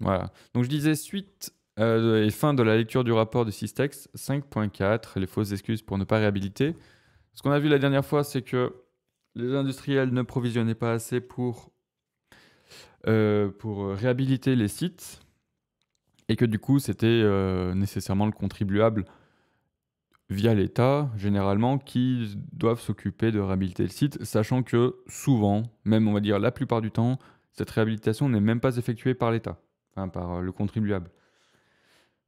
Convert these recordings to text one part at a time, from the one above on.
Voilà. Donc je disais suite euh, et fin de la lecture du rapport de Sistex 5.4, les fausses excuses pour ne pas réhabiliter. Ce qu'on a vu la dernière fois, c'est que les industriels ne provisionnaient pas assez pour, euh, pour réhabiliter les sites et que du coup, c'était euh, nécessairement le contribuable via l'État, généralement, qui doivent s'occuper de réhabiliter le site, sachant que souvent, même on va dire la plupart du temps, cette réhabilitation n'est même pas effectuée par l'État. Hein, par euh, le contribuable.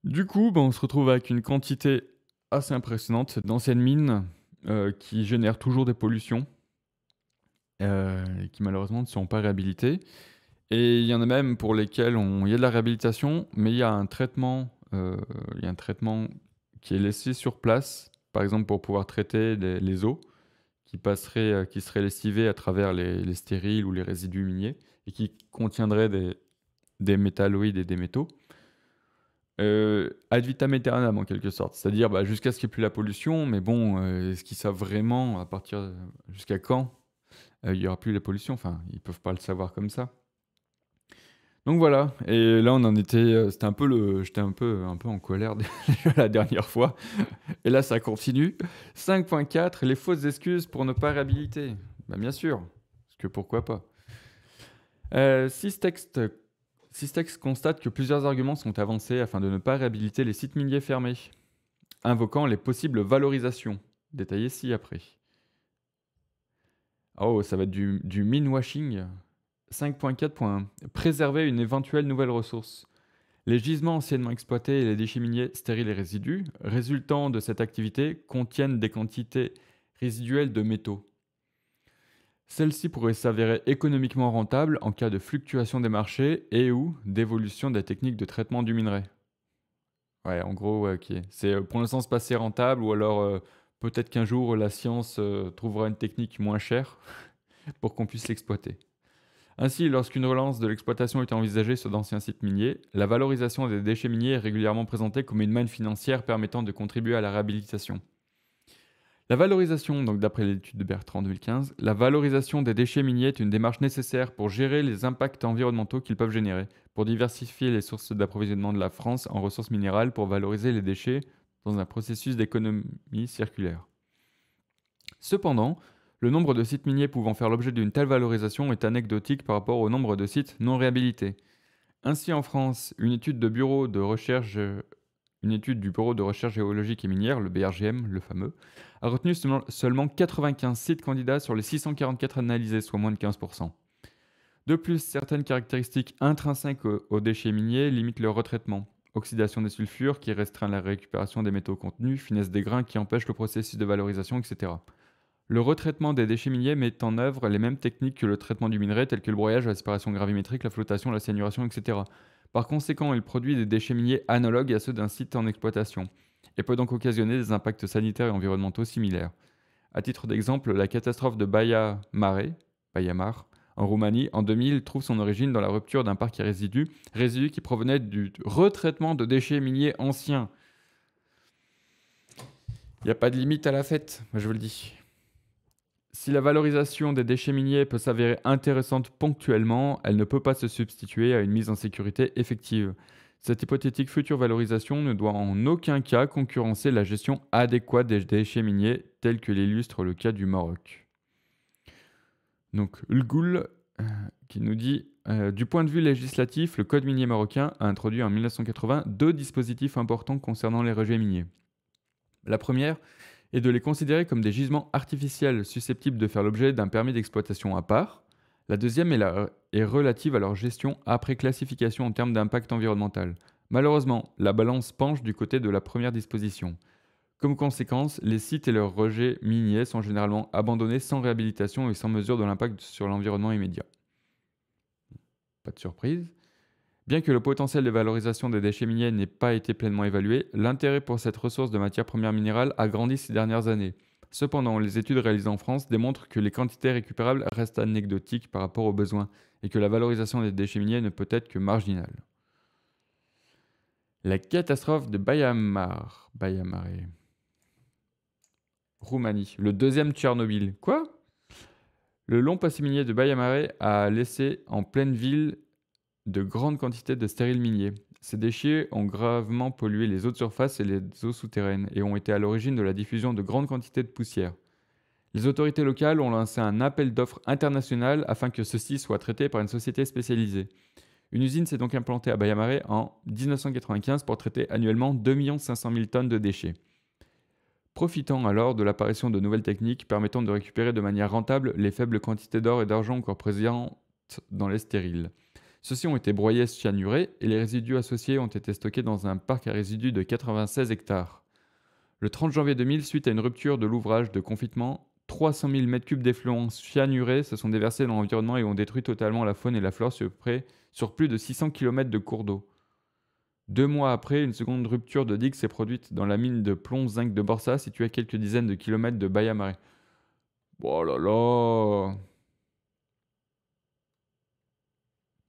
Du coup, ben, on se retrouve avec une quantité assez impressionnante d'anciennes mines euh, qui génèrent toujours des pollutions euh, et qui malheureusement ne sont pas réhabilitées. Et il y en a même pour lesquelles on... il y a de la réhabilitation, mais il y a un traitement, il y a un traitement qui est laissé sur place, par exemple pour pouvoir traiter les, eaux qui, passeraient, qui seraient lessivées à travers les, les stériles ou les résidus miniers et qui contiendraient des, des métalloïdes et des métaux, euh, ad vitam aeternam en quelque sorte. C'est-à-dire bah, jusqu'à ce qu'il n'y ait plus la pollution, mais bon, euh, est-ce qu'ils savent vraiment à partir jusqu'à quand euh, il y n'y aura plus la pollution Enfin, ils ne peuvent pas le savoir comme ça. Donc voilà, et là on en était, c'était un peu le, j'étais un peu, un peu en colère la dernière fois, et là ça continue. 5.4, les fausses excuses pour ne pas réhabiliter. Bah, bien sûr, parce que pourquoi pas. 6 textes Systex constate que plusieurs arguments sont avancés afin de ne pas réhabiliter les sites miniers fermés, invoquant les possibles valorisations, détaillées ci-après. Oh, ça va être du, du 5.4.1 Préserver une éventuelle nouvelle ressource. Les gisements anciennement exploités et les déchets miniers stériles et résidus résultant de cette activité contiennent des quantités résiduelles de métaux, celle-ci pourrait s'avérer économiquement rentable en cas de fluctuation des marchés et ou d'évolution des techniques de traitement du minerai. Ouais, en gros, C'est euh, pour l'instant sens pas assez rentable ou alors euh, peut-être qu'un jour la science euh, trouvera une technique moins chère pour qu'on puisse l'exploiter. Ainsi, lorsqu'une relance de l'exploitation est envisagée sur d'anciens sites miniers, la valorisation des déchets miniers est régulièrement présentée comme une manne financière permettant de contribuer à la réhabilitation. La valorisation, donc d'après l'étude de Bertrand 2015, la valorisation des déchets miniers est une démarche nécessaire pour gérer les impacts environnementaux qu'ils peuvent générer, pour diversifier les sources d'approvisionnement de la France en ressources minérales, pour valoriser les déchets dans un processus d'économie circulaire. Cependant, le nombre de sites miniers pouvant faire l'objet d'une telle valorisation est anecdotique par rapport au nombre de sites non réhabilités. Ainsi en France, une étude de bureau de recherche une étude du Bureau de recherche géologique et minière, le BRGM, le fameux, a retenu seulement 95 sites candidats sur les 644 analysés, soit moins de 15%. De plus, certaines caractéristiques intrinsèques aux déchets miniers limitent leur retraitement. Oxydation des sulfures qui restreint la récupération des métaux contenus, finesse des grains qui empêche le processus de valorisation, etc. Le retraitement des déchets miniers met en œuvre les mêmes techniques que le traitement du minerai, tels que le broyage, la séparation gravimétrique, la flottation, la sénuration, etc. Par conséquent, il produit des déchets miniers analogues à ceux d'un site en exploitation et peut donc occasionner des impacts sanitaires et environnementaux similaires. À titre d'exemple, la catastrophe de Baia Mare, en Roumanie en 2000 trouve son origine dans la rupture d'un parc résidu résidus, résidus qui provenaient du retraitement de déchets miniers anciens. Il n'y a pas de limite à la fête, je vous le dis. Si la valorisation des déchets miniers peut s'avérer intéressante ponctuellement, elle ne peut pas se substituer à une mise en sécurité effective. Cette hypothétique future valorisation ne doit en aucun cas concurrencer la gestion adéquate des déchets miniers, telle que l'illustre le cas du Maroc. Donc, Lgoul euh, qui nous dit euh, Du point de vue législatif, le Code minier marocain a introduit en 1980 deux dispositifs importants concernant les rejets miniers. La première, et de les considérer comme des gisements artificiels susceptibles de faire l'objet d'un permis d'exploitation à part. La deuxième est, est relative à leur gestion après classification en termes d'impact environnemental. Malheureusement, la balance penche du côté de la première disposition. Comme conséquence, les sites et leurs rejets miniers sont généralement abandonnés sans réhabilitation et sans mesure de l'impact sur l'environnement immédiat. Pas de surprise. Bien que le potentiel de valorisation des déchets miniers n'ait pas été pleinement évalué, l'intérêt pour cette ressource de matière première minérale a grandi ces dernières années. Cependant, les études réalisées en France démontrent que les quantités récupérables restent anecdotiques par rapport aux besoins et que la valorisation des déchets miniers ne peut être que marginale. La catastrophe de Bayamar, Bayamare, Roumanie, le deuxième Tchernobyl. Quoi le long passé minier de Bayamare a laissé en pleine ville de grandes quantités de stériles miniers. Ces déchets ont gravement pollué les eaux de surface et les eaux souterraines et ont été à l'origine de la diffusion de grandes quantités de poussière. Les autorités locales ont lancé un appel d'offres international afin que ceci soit traité par une société spécialisée. Une usine s'est donc implantée à Bayamare en 1995 pour traiter annuellement 2 500 000 tonnes de déchets. Profitant alors de l'apparition de nouvelles techniques permettant de récupérer de manière rentable les faibles quantités d'or et d'argent encore présentes dans les stériles. Ceux-ci ont été broyés, chianurés et les résidus associés ont été stockés dans un parc à résidus de 96 hectares. Le 30 janvier 2000, suite à une rupture de l'ouvrage de confitement, 300 000 m3 d'effluents cyanurés se sont déversés dans l'environnement et ont détruit totalement la faune et la flore sur, sur plus de 600 km de cours d'eau. Deux mois après, une seconde rupture de digue s'est produite dans la mine de plomb-zinc de Borsa, située à quelques dizaines de kilomètres de Bayamare. Oh là là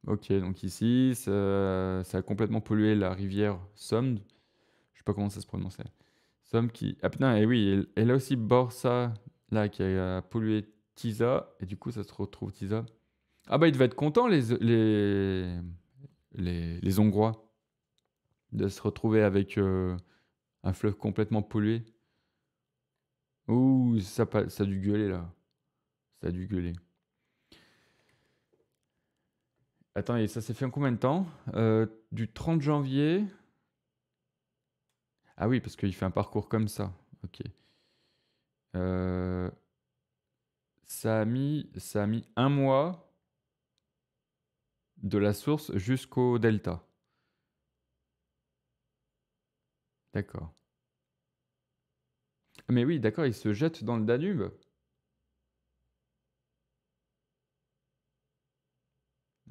Ok, donc ici, ça, a complètement pollué la rivière Somme. Je sais pas comment ça se prononçait. Somme qui. Ah putain, et eh oui, et, là aussi Borsa, là, qui a pollué Tisa. Et du coup, ça se retrouve Tisa. Ah bah, ils devaient être contents, les, les, les, Hongrois, de se retrouver avec euh, un fleuve complètement pollué. Ouh, ça, ça a dû gueuler, là. Ça a dû gueuler. Attendez, ça s'est fait en combien de temps euh, Du 30 janvier. Ah oui, parce qu'il fait un parcours comme ça. Ok. Euh, ça, a mis, ça a mis un mois de la source jusqu'au delta. D'accord. Mais oui, d'accord, il se jette dans le Danube.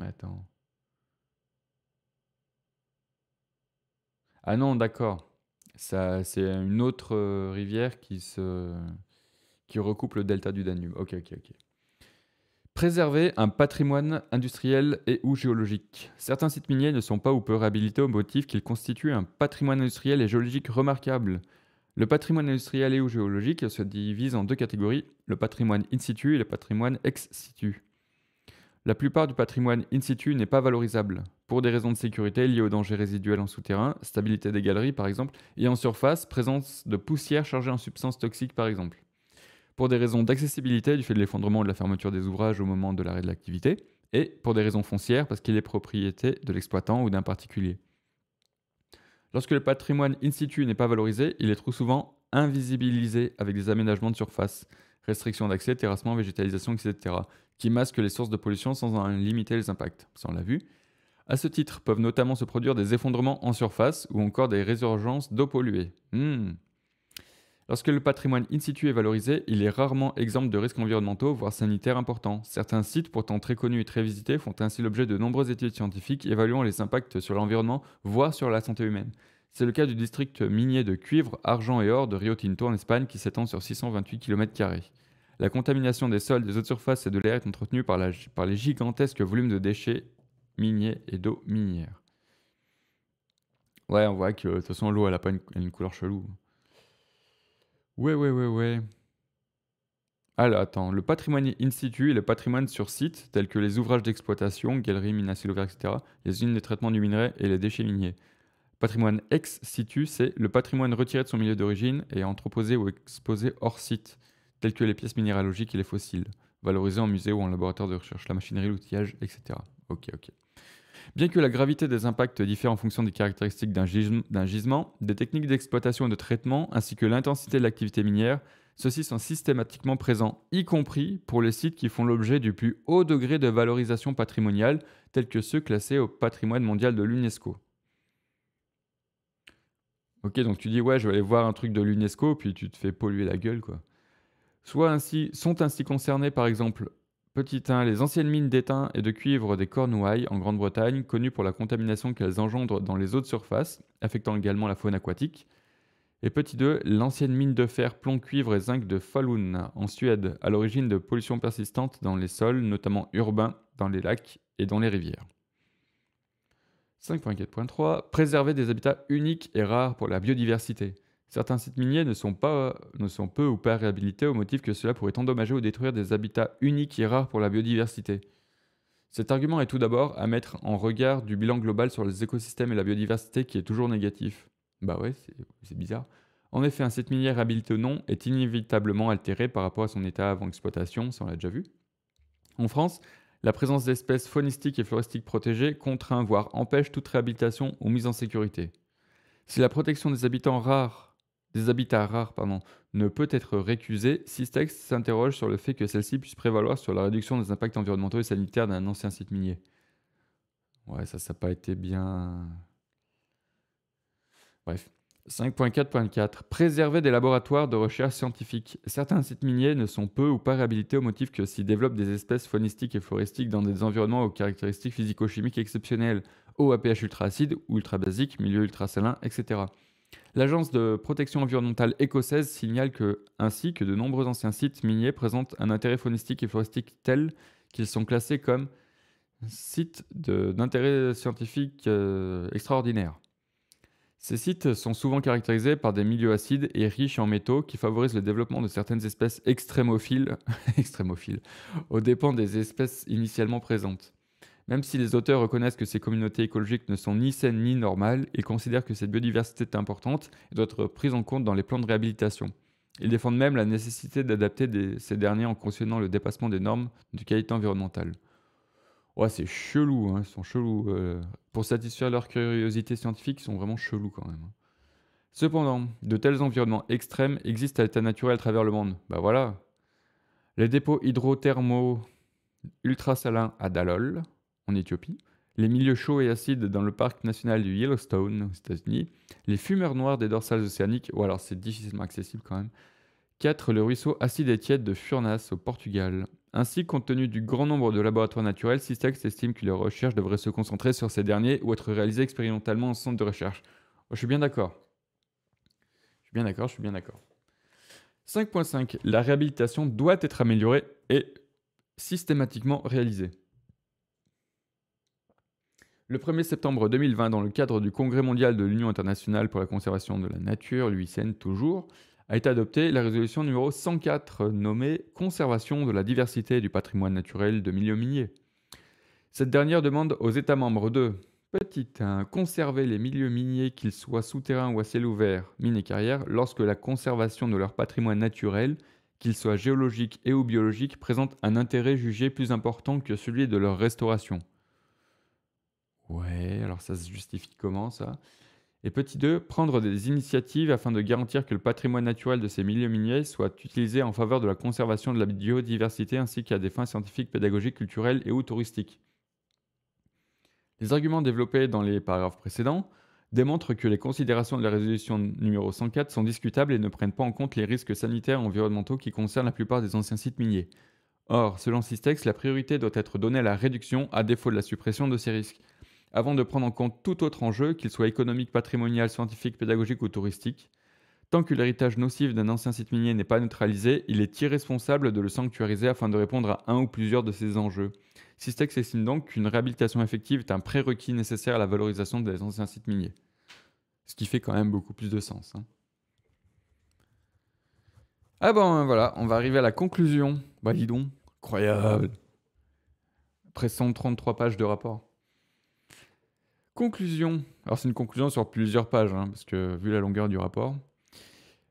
Attends. Ah non, d'accord. Ça, c'est une autre euh, rivière qui se, qui recoupe le delta du Danube. Ok, ok, ok. Préserver un patrimoine industriel et ou géologique. Certains sites miniers ne sont pas ou peu réhabilités au motif qu'ils constituent un patrimoine industriel et géologique remarquable. Le patrimoine industriel et ou géologique se divise en deux catégories, le patrimoine in situ et le patrimoine ex situ. La plupart du patrimoine in situ n'est pas valorisable, pour des raisons de sécurité liées aux dangers résiduels en souterrain, stabilité des galeries par exemple, et en surface, présence de poussière chargée en substances toxiques par exemple. Pour des raisons d'accessibilité du fait de l'effondrement ou de la fermeture des ouvrages au moment de l'arrêt de l'activité, et pour des raisons foncières parce qu'il est propriété de l'exploitant ou d'un particulier. Lorsque le patrimoine in situ n'est pas valorisé, il est trop souvent invisibilisé avec des aménagements de surface, restrictions d'accès, terrassements, végétalisation, etc., qui masquent les sources de pollution sans en limiter les impacts. Ça, on l'a vu. À ce titre, peuvent notamment se produire des effondrements en surface ou encore des résurgences d'eau polluée. Hmm. Lorsque le patrimoine in situ est valorisé, il est rarement exemple de risques environnementaux, voire sanitaires importants. Certains sites, pourtant très connus et très visités, font ainsi l'objet de nombreuses études scientifiques évaluant les impacts sur l'environnement, voire sur la santé humaine. C'est le cas du district minier de cuivre, argent et or de Rio Tinto en Espagne qui s'étend sur 628 km. La contamination des sols, des eaux de surface et de l'air est entretenue par, les gigantesques volumes de déchets miniers et d'eau minière. Ouais, on voit que de toute façon, l'eau, elle n'a pas une, couleur chelou. Ouais, ouais, ouais, ouais. Alors, attends. Le patrimoine in situ et le patrimoine sur site, tels que les ouvrages d'exploitation, galeries, mines à etc., les usines de traitement du minerai et les déchets miniers. Patrimoine ex situ, c'est le patrimoine retiré de son milieu d'origine et entreposé ou exposé hors site tels que les pièces minéralogiques et les fossiles, valorisées en musée ou en laboratoire de recherche, la machinerie, l'outillage, etc. Ok, ok. Bien que la gravité des impacts diffère en fonction des caractéristiques d'un gisement, des techniques d'exploitation et de traitement, ainsi que l'intensité de l'activité minière, ceux-ci sont systématiquement présents, y compris pour les sites qui font l'objet du plus haut degré de valorisation patrimoniale, tels que ceux classés au patrimoine mondial de l'UNESCO. Ok, donc tu dis, ouais, je vais aller voir un truc de l'UNESCO, puis tu te fais polluer la gueule, quoi. Soit ainsi, sont ainsi concernés par exemple 1 les anciennes mines d'étain et de cuivre des Cornouailles en Grande-Bretagne, connues pour la contamination qu'elles engendrent dans les eaux de surface, affectant également la faune aquatique. Et petit 2, l'ancienne mine de fer, plomb, cuivre et zinc de Falun en Suède, à l'origine de pollution persistante dans les sols, notamment urbains, dans les lacs et dans les rivières. 5.4.3 Préserver des habitats uniques et rares pour la biodiversité. Certains sites miniers ne sont, pas, ne sont peu ou pas réhabilités au motif que cela pourrait endommager ou détruire des habitats uniques et rares pour la biodiversité. Cet argument est tout d'abord à mettre en regard du bilan global sur les écosystèmes et la biodiversité qui est toujours négatif. Bah ouais, c'est bizarre. En effet, un site minier réhabilité ou non est inévitablement altéré par rapport à son état avant exploitation, ça on l'a déjà vu. En France, la présence d'espèces faunistiques et floristiques protégées contraint voire empêche toute réhabilitation ou mise en sécurité. Si la protection des habitants rares des habitats rares pardon, ne peut être récusé. récusée, texte s'interroge sur le fait que celle-ci puisse prévaloir sur la réduction des impacts environnementaux et sanitaires d'un ancien site minier. Ouais, ça, ça n'a pas été bien. Bref. 5.4.4 Préserver des laboratoires de recherche scientifique. Certains sites miniers ne sont peu ou pas réhabilités au motif que s'y développent des espèces faunistiques et floristiques dans des environnements aux caractéristiques physico-chimiques exceptionnelles, eau à pH ultra acide ou ultra basique, milieu ultra salin, etc. L'agence de protection environnementale écossaise signale que, ainsi que de nombreux anciens sites miniers présentent un intérêt faunistique et forestique tel qu'ils sont classés comme sites d'intérêt scientifique euh, extraordinaire. Ces sites sont souvent caractérisés par des milieux acides et riches en métaux qui favorisent le développement de certaines espèces extrémophiles aux dépens des espèces initialement présentes même si les auteurs reconnaissent que ces communautés écologiques ne sont ni saines ni normales ils considèrent que cette biodiversité est importante et doit être prise en compte dans les plans de réhabilitation. Ils défendent même la nécessité d'adapter ces derniers en considérant le dépassement des normes de qualité environnementale. Ouais, c'est chelou, hein, ils sont chelous. Euh, pour satisfaire leur curiosité scientifique, ils sont vraiment chelous quand même. Hein. Cependant, de tels environnements extrêmes existent à l'état naturel à travers le monde. Bah voilà. Les dépôts hydrothermaux ultrasalins à Dalol, en Éthiopie, les milieux chauds et acides dans le parc national du Yellowstone aux États-Unis, les fumeurs noirs des dorsales océaniques, ou alors c'est difficilement accessible quand même. 4. Le ruisseau acide et tiède de Furnas au Portugal. Ainsi, compte tenu du grand nombre de laboratoires naturels, Systex estime que leurs recherches devraient se concentrer sur ces derniers ou être réalisées expérimentalement en centre de recherche. Oh, je suis bien d'accord. Je suis bien d'accord, je suis bien d'accord. 5.5. La réhabilitation doit être améliorée et systématiquement réalisée. Le 1er septembre 2020, dans le cadre du Congrès mondial de l'Union internationale pour la conservation de la nature, l'UICN toujours, a été adoptée la résolution numéro 104 nommée Conservation de la diversité du patrimoine naturel de milieux miniers. Cette dernière demande aux États membres de Conserver les milieux miniers, qu'ils soient souterrains ou à ciel ouvert, mines et carrières, lorsque la conservation de leur patrimoine naturel, qu'il soit géologique et ou biologique, présente un intérêt jugé plus important que celui de leur restauration. Ouais, alors ça se justifie comment ça Et petit 2, prendre des initiatives afin de garantir que le patrimoine naturel de ces milieux miniers soit utilisé en faveur de la conservation de la biodiversité ainsi qu'à des fins scientifiques, pédagogiques, culturelles et ou touristiques. Les arguments développés dans les paragraphes précédents démontrent que les considérations de la résolution numéro 104 sont discutables et ne prennent pas en compte les risques sanitaires et environnementaux qui concernent la plupart des anciens sites miniers. Or, selon Systex, la priorité doit être donnée à la réduction à défaut de la suppression de ces risques avant de prendre en compte tout autre enjeu, qu'il soit économique, patrimonial, scientifique, pédagogique ou touristique. Tant que l'héritage nocif d'un ancien site minier n'est pas neutralisé, il est irresponsable de le sanctuariser afin de répondre à un ou plusieurs de ces enjeux. Sistex estime donc qu'une réhabilitation effective est un prérequis nécessaire à la valorisation des anciens sites miniers. Ce qui fait quand même beaucoup plus de sens. Hein. Ah bon, hein, voilà, on va arriver à la conclusion. Bah dis donc, incroyable. Après 133 pages de rapport. Conclusion. Alors c'est une conclusion sur plusieurs pages, hein, parce que vu la longueur du rapport.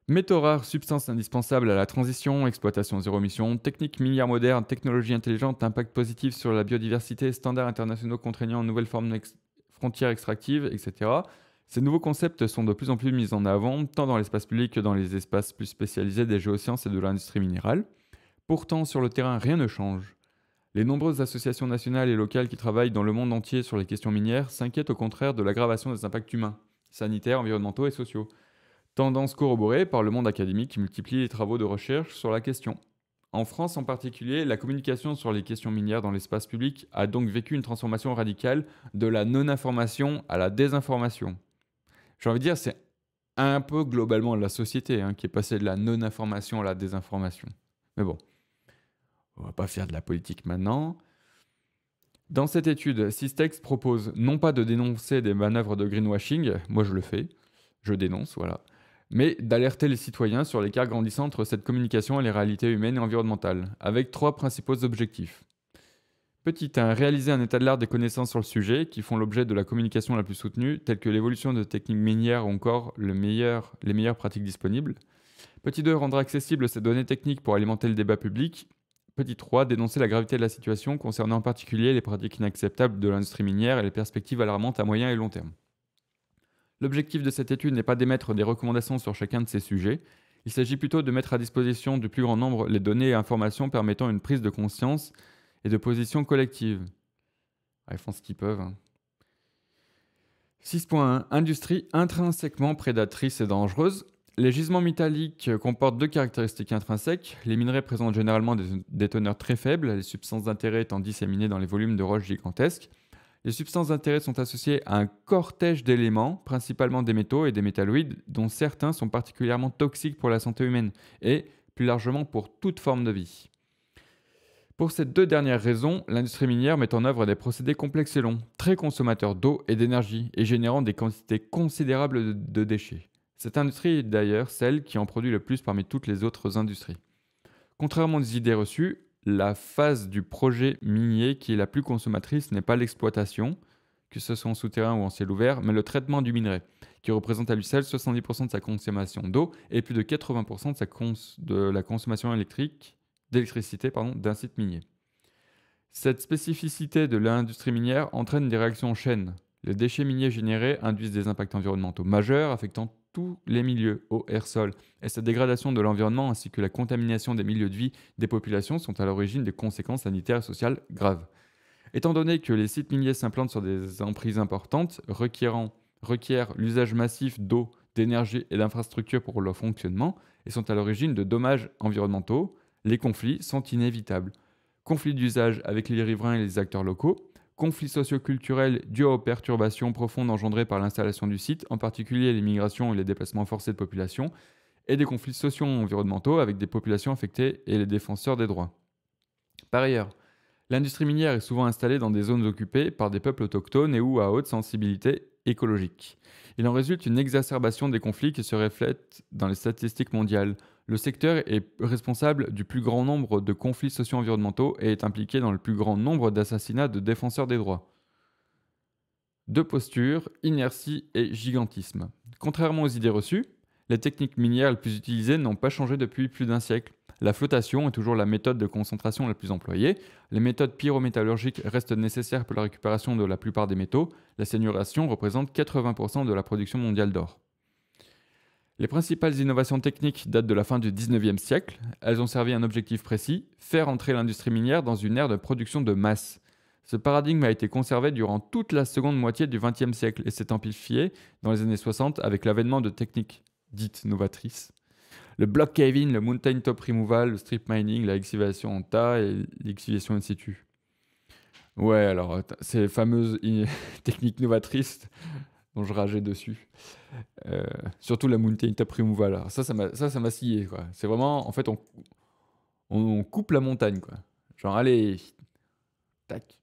Métaux rares, substances indispensables à la transition, exploitation zéro émission, techniques minières modernes, technologies intelligentes, impact positif sur la biodiversité, standards internationaux contraignants, nouvelles formes de frontières extractives, etc. Ces nouveaux concepts sont de plus en plus mis en avant, tant dans l'espace public que dans les espaces plus spécialisés des géosciences et de l'industrie minérale. Pourtant, sur le terrain, rien ne change. Les nombreuses associations nationales et locales qui travaillent dans le monde entier sur les questions minières s'inquiètent au contraire de l'aggravation des impacts humains, sanitaires, environnementaux et sociaux. Tendance corroborée par le monde académique qui multiplie les travaux de recherche sur la question. En France en particulier, la communication sur les questions minières dans l'espace public a donc vécu une transformation radicale de la non-information à la désinformation. J'ai envie de dire, c'est un peu globalement la société hein, qui est passée de la non-information à la désinformation. Mais bon. On va pas faire de la politique maintenant. Dans cette étude, Systex propose non pas de dénoncer des manœuvres de greenwashing, moi je le fais, je dénonce, voilà, mais d'alerter les citoyens sur l'écart grandissant entre cette communication et les réalités humaines et environnementales, avec trois principaux objectifs. Petit 1. Réaliser un état de l'art des connaissances sur le sujet qui font l'objet de la communication la plus soutenue, telle que l'évolution de techniques minières ou encore les meilleures pratiques disponibles. Petit 2. Rendre accessibles ces données techniques pour alimenter le débat public Petit 3, dénoncer la gravité de la situation concernant en particulier les pratiques inacceptables de l'industrie minière et les perspectives alarmantes à moyen et long terme. L'objectif de cette étude n'est pas d'émettre des recommandations sur chacun de ces sujets, il s'agit plutôt de mettre à disposition du plus grand nombre les données et informations permettant une prise de conscience et de position collective. Ah, ils font ce qu'ils peuvent. 6.1 hein. Industrie intrinsèquement prédatrice et dangereuse. Les gisements métalliques euh, comportent deux caractéristiques intrinsèques. Les minerais présentent généralement des, teneurs très faibles, les substances d'intérêt étant disséminées dans les volumes de roches gigantesques. Les substances d'intérêt sont associées à un cortège d'éléments, principalement des métaux et des métalloïdes, dont certains sont particulièrement toxiques pour la santé humaine et, plus largement, pour toute forme de vie. Pour ces deux dernières raisons, l'industrie minière met en œuvre des procédés complexes et longs, très consommateurs d'eau et d'énergie, et générant des quantités considérables de, déchets. Cette industrie est d'ailleurs celle qui en produit le plus parmi toutes les autres industries. Contrairement aux idées reçues, la phase du projet minier qui est la plus consommatrice n'est pas l'exploitation, que ce soit en souterrain ou en ciel ouvert, mais le traitement du minerai, qui représente à lui seul 70% de sa consommation d'eau et plus de 80% de, la consommation électrique, d'électricité d'un site minier. Cette spécificité de l'industrie minière entraîne des réactions en chaîne. Les déchets miniers générés induisent des impacts environnementaux majeurs affectant tous les milieux, eau, air, sol. Et sa dégradation de l'environnement ainsi que la contamination des milieux de vie des populations sont à l'origine des conséquences sanitaires et sociales graves. Étant donné que les sites miniers s'implantent sur des emprises importantes, requièrent l'usage massif d'eau, d'énergie et d'infrastructures pour leur fonctionnement, et sont à l'origine de dommages environnementaux, les conflits sont inévitables. Conflits d'usage avec les riverains et les acteurs locaux, conflits socioculturels dus aux perturbations profondes engendrées par l'installation du site, en particulier les migrations et les déplacements forcés de populations, et des conflits sociaux environnementaux avec des populations affectées et les défenseurs des droits. Par ailleurs, l'industrie minière est souvent installée dans des zones occupées par des peuples autochtones et ou à haute sensibilité écologique. Il en résulte une exacerbation des conflits qui se reflète dans les statistiques mondiales. Le secteur est responsable du plus grand nombre de conflits socio-environnementaux et est impliqué dans le plus grand nombre d'assassinats de défenseurs des droits. Deux postures, inertie et gigantisme. Contrairement aux idées reçues, les techniques minières les plus utilisées n'ont pas changé depuis plus d'un siècle. La flottation est toujours la méthode de concentration la plus employée, les méthodes pyrométallurgiques restent nécessaires pour la récupération de la plupart des métaux, la saignuration représente 80% de la production mondiale d'or. Les principales innovations techniques datent de la fin du 19e siècle. Elles ont servi un objectif précis, faire entrer l'industrie minière dans une ère de production de masse. Ce paradigme a été conservé durant toute la seconde moitié du 20e siècle et s'est amplifié dans les années 60 avec l'avènement de techniques dites novatrices. Le block caving, le mountain top removal, le strip mining, la en tas et l'excavation in situ. Ouais, alors ces fameuses techniques novatrices dont je rageais dessus. Euh, surtout la Mountain Primo Valar. Ça, ça m'a, ça, ça m'a scié, C'est vraiment, en fait, on, coupe la montagne, quoi. Genre, allez, tac.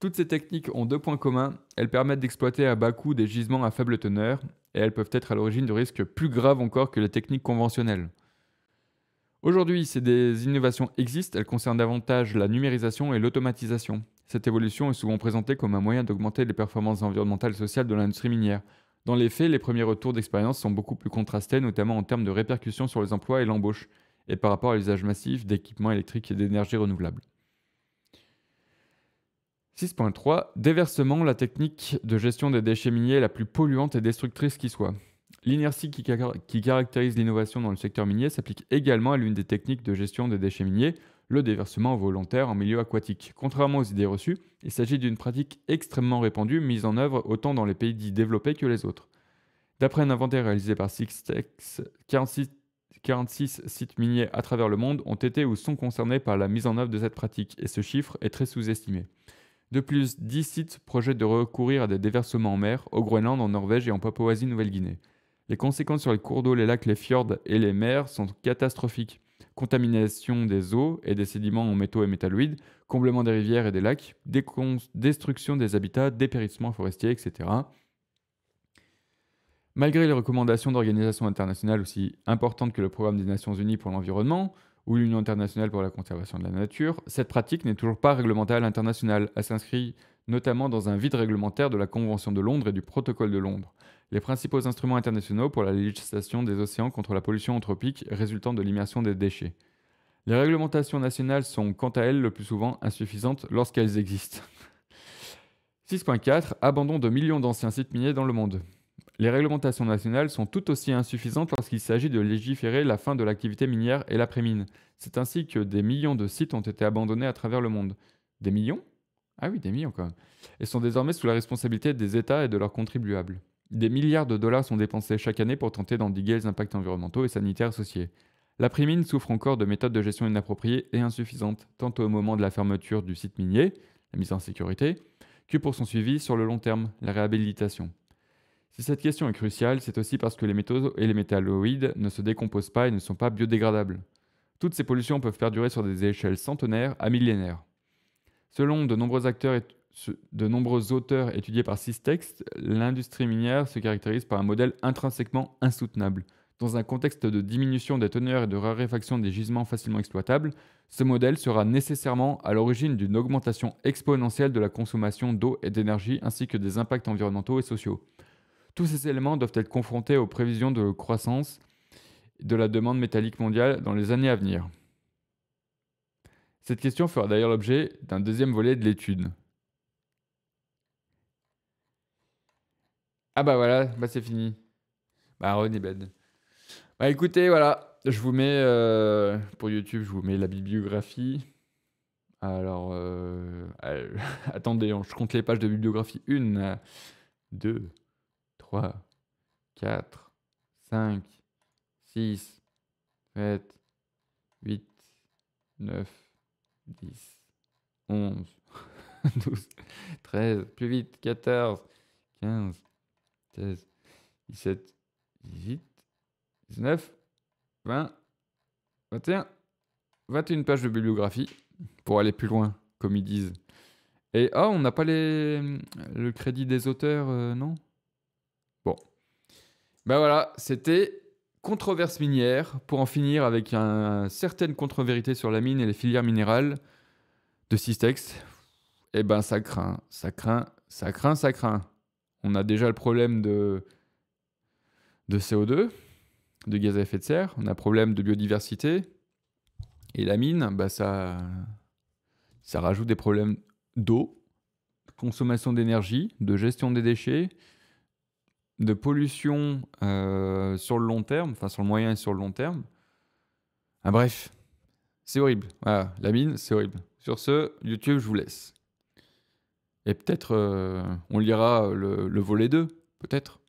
Toutes ces techniques ont deux points communs. Elles permettent d'exploiter à bas coût des gisements à faible teneur et elles peuvent être à l'origine de risques plus graves encore que les techniques conventionnelles. Aujourd'hui, ces des innovations existent, elles concernent davantage la numérisation et l'automatisation. Cette évolution est souvent présentée comme un moyen d'augmenter les performances environnementales et sociales de l'industrie minière. Dans les faits, les premiers retours d'expérience sont beaucoup plus contrastés, notamment en termes de répercussions sur les emplois et l'embauche, et par rapport à l'usage massif d'équipements électriques et d'énergie renouvelable. 6.3 Déversement, la technique de gestion des déchets miniers la plus polluante et destructrice qui soit. L'inertie qui, qui, caractérise l'innovation dans le secteur minier s'applique également à l'une des techniques de gestion des déchets miniers, le déversement volontaire en milieu aquatique. Contrairement aux idées reçues, il s'agit d'une pratique extrêmement répandue mise en œuvre autant dans les pays dits développés que les autres. D'après un inventaire réalisé par Sixtex, 46, 46 sites miniers à travers le monde ont été ou sont concernés par la mise en œuvre de cette pratique et ce chiffre est très sous-estimé. De plus, 10 sites projettent de recourir à des déversements en mer, au Groenland, en Norvège et en Papouasie-Nouvelle-Guinée. Les conséquences sur les cours d'eau, les lacs, les fjords et les mers sont catastrophiques contamination des eaux et des sédiments en métaux et métalloïdes, comblement des rivières et des lacs, destruction des habitats, dépérissement forestier, etc. Malgré les recommandations d'organisations internationales aussi importantes que le Programme des Nations Unies pour l'environnement ou l'Union internationale pour la conservation de la nature, cette pratique n'est toujours pas réglementée à l'international. Elle s'inscrit notamment dans un vide réglementaire de la Convention de Londres et du Protocole de Londres les principaux instruments internationaux pour la législation des océans contre la pollution anthropique résultant de l'immersion des déchets. Les réglementations nationales sont quant à elles le plus souvent insuffisantes lorsqu'elles existent. 6.4 Abandon de millions d'anciens sites miniers dans le monde. Les réglementations nationales sont tout aussi insuffisantes lorsqu'il s'agit de légiférer la fin de l'activité minière et l'après-mine. C'est ainsi que des millions de sites ont été abandonnés à travers le monde. Des millions Ah oui, des millions quand même. Et sont désormais sous la responsabilité des États et de leurs contribuables. Des milliards de dollars sont dépensés chaque année pour tenter d'endiguer les impacts environnementaux et sanitaires associés. La primine souffre encore de méthodes de gestion inappropriées et insuffisantes, tant au moment de la fermeture du site minier, la mise en sécurité, que pour son suivi sur le long terme, la réhabilitation. Si cette question est cruciale, c'est aussi parce que les métaux et les métalloïdes ne se décomposent pas et ne sont pas biodégradables. Toutes ces pollutions peuvent perdurer sur des échelles centenaires à millénaires. Selon de nombreux acteurs de nombreux auteurs étudiés par textes, l'industrie minière se caractérise par un modèle intrinsèquement insoutenable. Dans un contexte de diminution des teneurs et de raréfaction des gisements facilement exploitables, ce modèle sera nécessairement à l'origine d'une augmentation exponentielle de la consommation d'eau et d'énergie ainsi que des impacts environnementaux et sociaux. Tous ces éléments doivent être confrontés aux prévisions de croissance de la demande métallique mondiale dans les années à venir. Cette question fera d'ailleurs l'objet d'un deuxième volet de l'étude. Ah bah voilà, bah c'est fini. Bah Ron Bah écoutez, voilà, je vous mets euh, pour YouTube, je vous mets la bibliographie. Alors, euh, attendez, je compte les pages de bibliographie. 1, 2, 3, 4, 5, 6, 7, 8, 9, 10, 11, 12, 13, plus vite, 14, 15, 16, 17, 18, 19, 20, 21, 21 pages de bibliographie pour aller plus loin, comme ils disent. Et ah, on n'a pas les, le crédit des auteurs, euh, non Bon. Ben voilà, c'était Controverse minière, pour en finir avec une certaine contre sur la mine et les filières minérales de Systex. Eh ben ça craint, ça craint, ça craint, ça craint on a déjà le problème de, de CO2, de gaz à effet de serre, on a problème de biodiversité, et la mine, bah ça, ça rajoute des problèmes d'eau, consommation d'énergie, de gestion des déchets, de pollution euh, sur le long terme, enfin sur le moyen et sur le long terme. Ah, bref, c'est horrible. Voilà, la mine, c'est horrible. Sur ce, YouTube, je vous laisse. Et peut-être euh, on lira le, volet 2, peut-être.